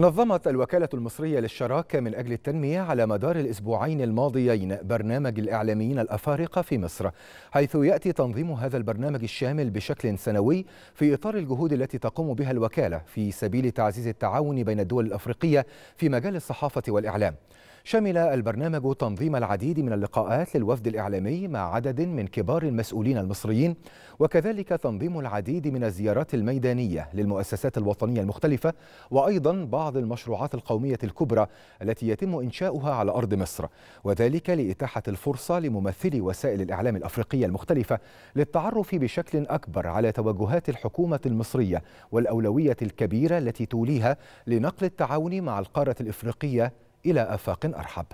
نظمت الوكالة المصرية للشراكة من أجل التنمية على مدار الأسبوعين الماضيين برنامج الإعلاميين الأفارقة في مصر حيث يأتي تنظيم هذا البرنامج الشامل بشكل سنوي في إطار الجهود التي تقوم بها الوكالة في سبيل تعزيز التعاون بين الدول الأفريقية في مجال الصحافة والإعلام شمل البرنامج تنظيم العديد من اللقاءات للوفد الإعلامي مع عدد من كبار المسؤولين المصريين وكذلك تنظيم العديد من الزيارات الميدانية للمؤسسات الوطنية المختلفة وأيضا بعض المشروعات القومية الكبرى التي يتم إنشاؤها على أرض مصر وذلك لإتاحة الفرصة لممثلي وسائل الإعلام الأفريقية المختلفة للتعرف بشكل أكبر على توجهات الحكومة المصرية والأولوية الكبيرة التي توليها لنقل التعاون مع القارة الإفريقية إلى آفاق أرحب